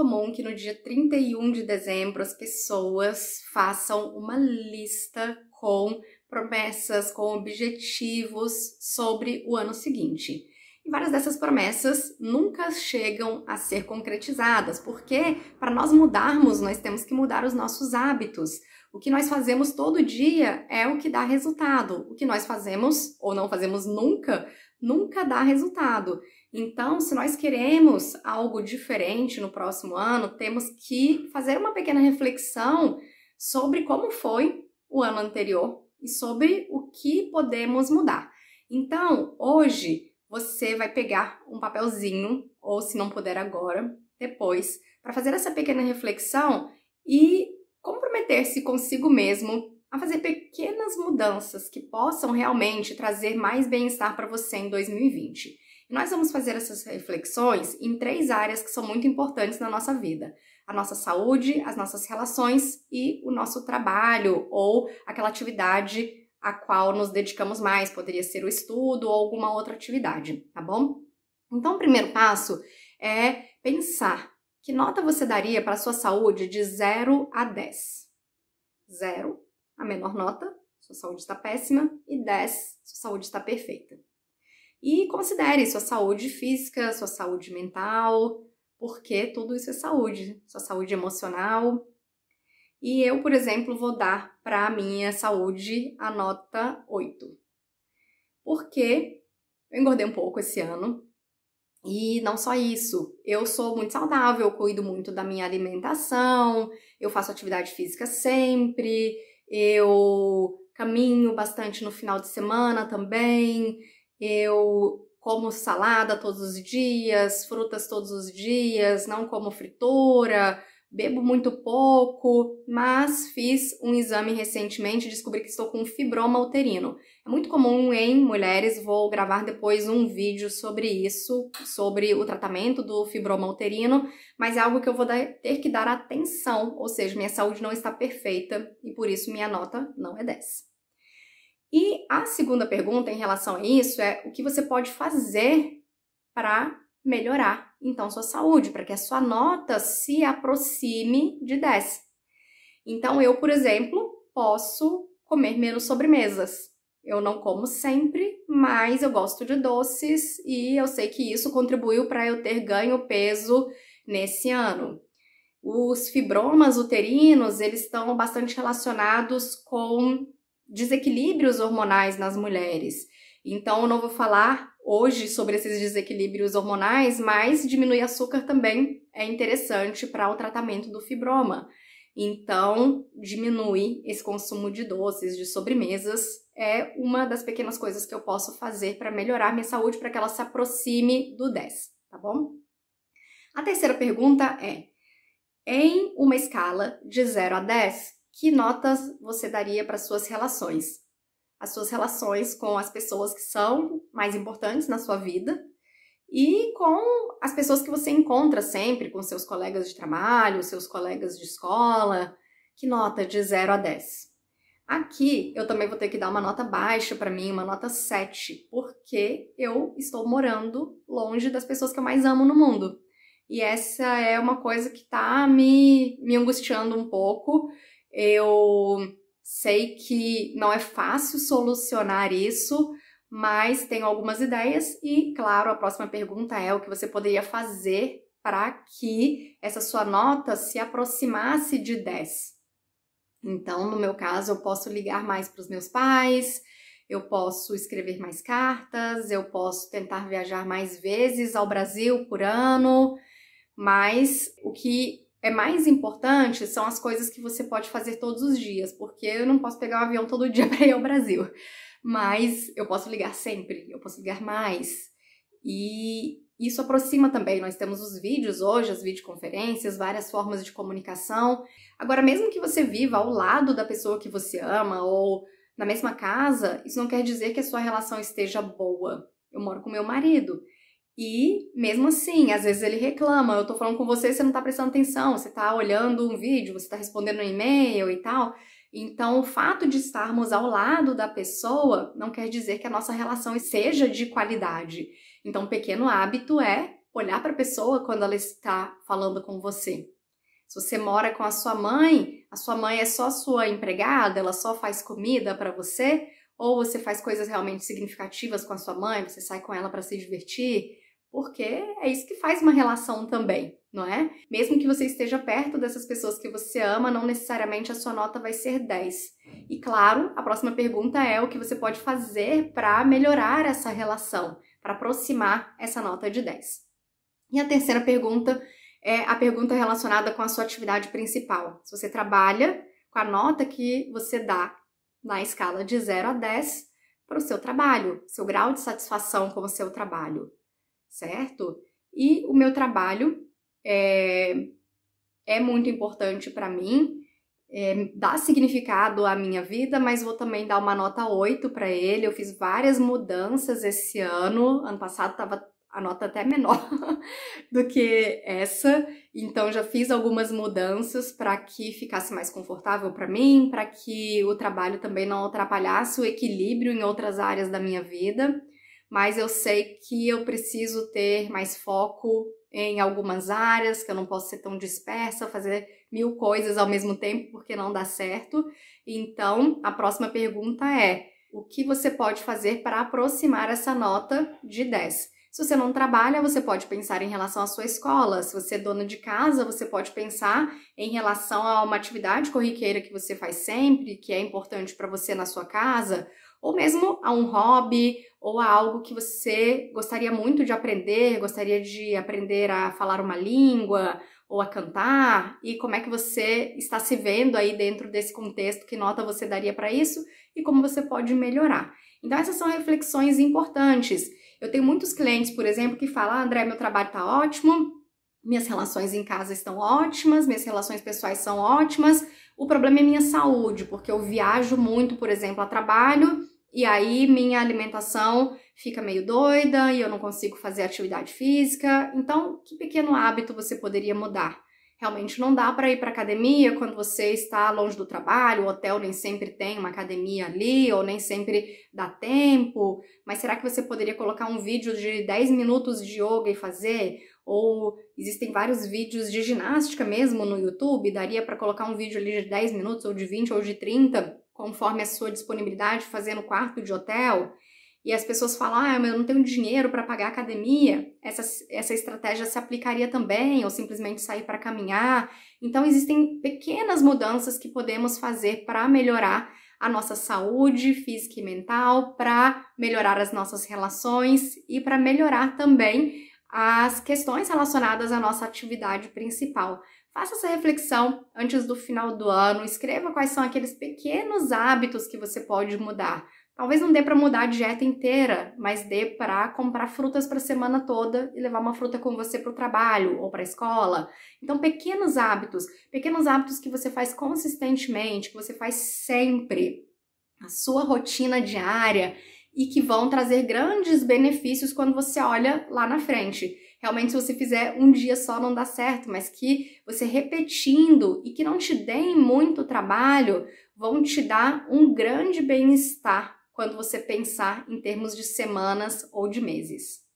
comum que no dia 31 de dezembro as pessoas façam uma lista com promessas, com objetivos sobre o ano seguinte. E várias dessas promessas nunca chegam a ser concretizadas, porque para nós mudarmos, nós temos que mudar os nossos hábitos. O que nós fazemos todo dia é o que dá resultado. O que nós fazemos ou não fazemos nunca, nunca dá resultado. Então, se nós queremos algo diferente no próximo ano, temos que fazer uma pequena reflexão sobre como foi o ano anterior e sobre o que podemos mudar. Então, hoje você vai pegar um papelzinho, ou se não puder agora, depois, para fazer essa pequena reflexão e comprometer-se consigo mesmo a fazer pequenas mudanças que possam realmente trazer mais bem-estar para você em 2020. Nós vamos fazer essas reflexões em três áreas que são muito importantes na nossa vida: a nossa saúde, as nossas relações e o nosso trabalho ou aquela atividade a qual nos dedicamos mais, poderia ser o estudo ou alguma outra atividade, tá bom? Então, o primeiro passo é pensar que nota você daria para a sua saúde de 0 a 10. 0, a menor nota, sua saúde está péssima, e 10, sua saúde está perfeita. E considere sua saúde física, sua saúde mental, porque tudo isso é saúde, sua saúde emocional. E eu, por exemplo, vou dar para a minha saúde a nota 8. Porque eu engordei um pouco esse ano. E não só isso, eu sou muito saudável, eu cuido muito da minha alimentação, eu faço atividade física sempre, eu caminho bastante no final de semana também, eu como salada todos os dias, frutas todos os dias, não como fritura, bebo muito pouco, mas fiz um exame recentemente e descobri que estou com fibroma uterino. É muito comum em mulheres, vou gravar depois um vídeo sobre isso, sobre o tratamento do fibroma uterino, mas é algo que eu vou ter que dar atenção, ou seja, minha saúde não está perfeita e por isso minha nota não é 10. E a segunda pergunta em relação a isso é o que você pode fazer para melhorar então sua saúde, para que a sua nota se aproxime de 10. Então eu, por exemplo, posso comer menos sobremesas. Eu não como sempre, mas eu gosto de doces e eu sei que isso contribuiu para eu ter ganho peso nesse ano. Os fibromas uterinos, eles estão bastante relacionados com desequilíbrios hormonais nas mulheres. Então, eu não vou falar hoje sobre esses desequilíbrios hormonais, mas diminuir açúcar também é interessante para o tratamento do fibroma. Então, diminuir esse consumo de doces, de sobremesas, é uma das pequenas coisas que eu posso fazer para melhorar minha saúde, para que ela se aproxime do 10, tá bom? A terceira pergunta é: em uma escala de 0 a 10, que notas você daria para suas relações? As suas relações com as pessoas que são mais importantes na sua vida e com as pessoas que você encontra sempre, com seus colegas de trabalho, seus colegas de escola. Que nota de 0 a 10? Aqui eu também vou ter que dar uma nota baixa para mim, uma nota 7, porque eu estou morando longe das pessoas que eu mais amo no mundo. E essa é uma coisa que está me, me angustiando um pouco. Eu sei que não é fácil solucionar isso, mas tenho algumas ideias e, claro, a próxima pergunta é o que você poderia fazer para que essa sua nota se aproximasse de 10. Então, no meu caso, eu posso ligar mais para os meus pais, eu posso escrever mais cartas, eu posso tentar viajar mais vezes ao Brasil por ano, mas o que é mais importante são as coisas que você pode fazer todos os dias, porque eu não posso pegar um avião todo dia para ir ao Brasil. Mas eu posso ligar sempre, eu posso ligar mais. E isso aproxima também. Nós temos os vídeos hoje, as videoconferências, várias formas de comunicação. Agora, mesmo que você viva ao lado da pessoa que você ama ou na mesma casa, isso não quer dizer que a sua relação esteja boa. Eu moro com meu marido. E mesmo assim, às vezes ele reclama, eu tô falando com você, você não tá prestando atenção, você tá olhando um vídeo, você tá respondendo um e-mail e tal. Então, o fato de estarmos ao lado da pessoa não quer dizer que a nossa relação seja de qualidade. Então, um pequeno hábito é olhar para a pessoa quando ela está falando com você. Se você mora com a sua mãe, a sua mãe é só sua empregada, ela só faz comida para você, ou você faz coisas realmente significativas com a sua mãe, você sai com ela para se divertir, porque é isso que faz uma relação também, não é? Mesmo que você esteja perto dessas pessoas que você ama, não necessariamente a sua nota vai ser 10. E claro, a próxima pergunta é o que você pode fazer para melhorar essa relação, para aproximar essa nota de 10. E a terceira pergunta é a pergunta relacionada com a sua atividade principal. Se você trabalha com a nota que você dá na escala de 0 a 10 para o seu trabalho, seu grau de satisfação com o seu trabalho, certo? E o meu trabalho é, é muito importante para mim, é, dá significado à minha vida, mas vou também dar uma nota 8 para ele. Eu fiz várias mudanças esse ano, ano passado estava a nota até menor do que essa, então já fiz algumas mudanças para que ficasse mais confortável para mim, para que o trabalho também não atrapalhasse o equilíbrio em outras áreas da minha vida, mas eu sei que eu preciso ter mais foco em algumas áreas, que eu não posso ser tão dispersa, fazer mil coisas ao mesmo tempo porque não dá certo. Então, a próxima pergunta é: o que você pode fazer para aproximar essa nota de 10? Se você não trabalha, você pode pensar em relação à sua escola. Se você é dona de casa, você pode pensar em relação a uma atividade corriqueira que você faz sempre, que é importante para você na sua casa, ou mesmo a um hobby ou a algo que você gostaria muito de aprender, gostaria de aprender a falar uma língua ou a cantar, e como é que você está se vendo aí dentro desse contexto, que nota você daria para isso e como você pode melhorar. Então essas são reflexões importantes. Eu tenho muitos clientes, por exemplo, que falam: ah, André, meu trabalho tá ótimo, minhas relações em casa estão ótimas, minhas relações pessoais são ótimas. O problema é minha saúde, porque eu viajo muito, por exemplo, a trabalho, e aí minha alimentação fica meio doida e eu não consigo fazer atividade física. Então, que pequeno hábito você poderia mudar? Realmente não dá para ir para academia quando você está longe do trabalho, o hotel nem sempre tem uma academia ali, ou nem sempre dá tempo. Mas será que você poderia colocar um vídeo de 10 minutos de yoga e fazer? Ou existem vários vídeos de ginástica mesmo no YouTube, daria para colocar um vídeo ali de 10 minutos, ou de 20, ou de 30, conforme a sua disponibilidade, fazer no quarto de hotel? e as pessoas falam, ah, mas eu não tenho dinheiro para pagar academia, essa, essa estratégia se aplicaria também, ou simplesmente sair para caminhar. Então, existem pequenas mudanças que podemos fazer para melhorar a nossa saúde física e mental, para melhorar as nossas relações e para melhorar também as questões relacionadas à nossa atividade principal. Faça essa reflexão antes do final do ano, escreva quais são aqueles pequenos hábitos que você pode mudar Talvez não dê para mudar a dieta inteira, mas dê para comprar frutas para a semana toda e levar uma fruta com você para o trabalho ou para a escola. Então, pequenos hábitos, pequenos hábitos que você faz consistentemente, que você faz sempre, a sua rotina diária e que vão trazer grandes benefícios quando você olha lá na frente. Realmente, se você fizer um dia só, não dá certo, mas que você repetindo e que não te deem muito trabalho, vão te dar um grande bem-estar quando você pensar em termos de semanas ou de meses.